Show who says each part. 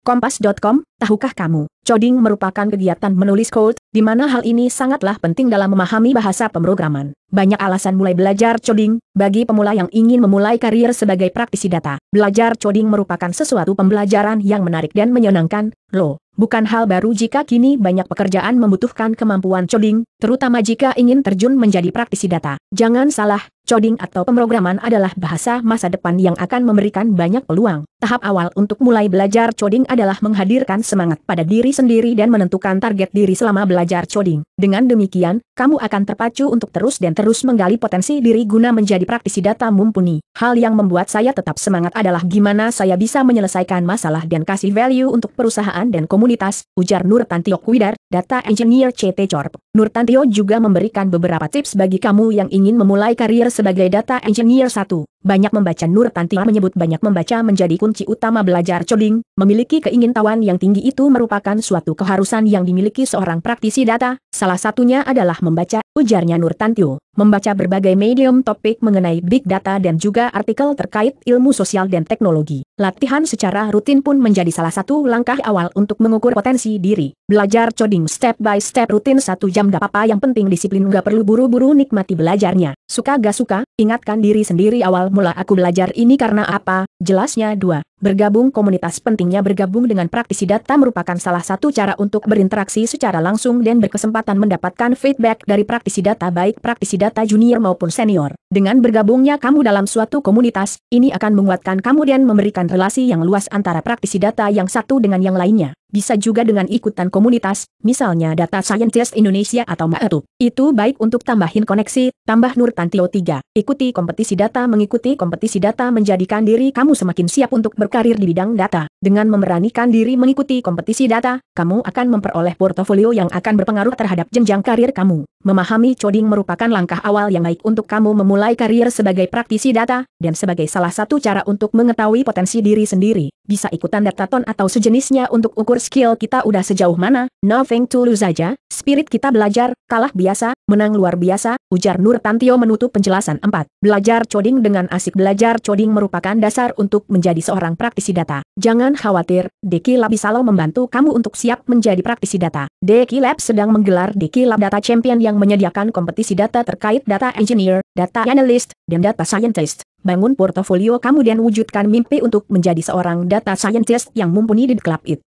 Speaker 1: Kompas.com, tahukah kamu, coding merupakan kegiatan menulis code, di mana hal ini sangatlah penting dalam memahami bahasa pemrograman. Banyak alasan mulai belajar coding, bagi pemula yang ingin memulai karir sebagai praktisi data. Belajar coding merupakan sesuatu pembelajaran yang menarik dan menyenangkan, loh. Bukan hal baru jika kini banyak pekerjaan membutuhkan kemampuan coding, terutama jika ingin terjun menjadi praktisi data. Jangan salah, coding atau pemrograman adalah bahasa masa depan yang akan memberikan banyak peluang. Tahap awal untuk mulai belajar coding adalah menghadirkan semangat pada diri sendiri dan menentukan target diri selama belajar coding. Dengan demikian, kamu akan terpacu untuk terus dan terus menggali potensi diri guna menjadi praktisi data mumpuni. Hal yang membuat saya tetap semangat adalah gimana saya bisa menyelesaikan masalah dan kasih value untuk perusahaan dan komunitas, ujar Nur Tantio Kuidar, Data Engineer CT Corp. Nur Tantio juga memberikan beberapa tips bagi kamu yang ingin memulai karir sebagai data engineer 1, banyak membaca Nur Tantia menyebut banyak membaca menjadi kunci utama belajar coding, memiliki keingintahuan yang tinggi itu merupakan suatu keharusan yang dimiliki seorang praktisi data, salah satunya adalah membaca, ujarnya Nur Tantio, membaca berbagai medium topik mengenai big data dan juga artikel terkait ilmu sosial dan teknologi. Latihan secara rutin pun menjadi salah satu langkah awal untuk mengukur potensi diri. Belajar coding step by step rutin satu jam gak apa yang penting disiplin nggak perlu buru-buru nikmati belajarnya. Suka gak suka, ingatkan diri sendiri awal mula aku belajar ini karena apa, jelasnya dua. Bergabung komunitas pentingnya bergabung dengan praktisi data merupakan salah satu cara untuk berinteraksi secara langsung dan berkesempatan mendapatkan feedback dari praktisi data baik praktisi data junior maupun senior. Dengan bergabungnya kamu dalam suatu komunitas, ini akan menguatkan kamu dan memberikan relasi yang luas antara praktisi data yang satu dengan yang lainnya. Bisa juga dengan ikutan komunitas, misalnya Data Scientist Indonesia atau MAETUP. Itu baik untuk tambahin koneksi, tambah nur Tan Tio 3. Ikuti kompetisi data Mengikuti kompetisi data menjadikan diri kamu semakin siap untuk berkarir di bidang data. Dengan memberanikan diri mengikuti kompetisi data, kamu akan memperoleh portofolio yang akan berpengaruh terhadap jenjang karir kamu. Memahami coding merupakan langkah awal yang baik untuk kamu memulai karir sebagai praktisi data, dan sebagai salah satu cara untuk mengetahui potensi diri sendiri. Bisa ikutan dataton atau sejenisnya untuk ukur skill kita udah sejauh mana, nothing to lose aja, spirit kita belajar, kalah biasa, Menang luar biasa, ujar Nur Tantio menutup penjelasan 4. Belajar coding dengan asik belajar coding merupakan dasar untuk menjadi seorang praktisi data. Jangan khawatir, Deki Lab bisa lo membantu kamu untuk siap menjadi praktisi data. Deki Lab sedang menggelar Deki Lab Data Champion yang menyediakan kompetisi data terkait data engineer, data analyst, dan data scientist. Bangun portofolio kamu dan wujudkan mimpi untuk menjadi seorang data scientist yang mumpuni di klub Club It.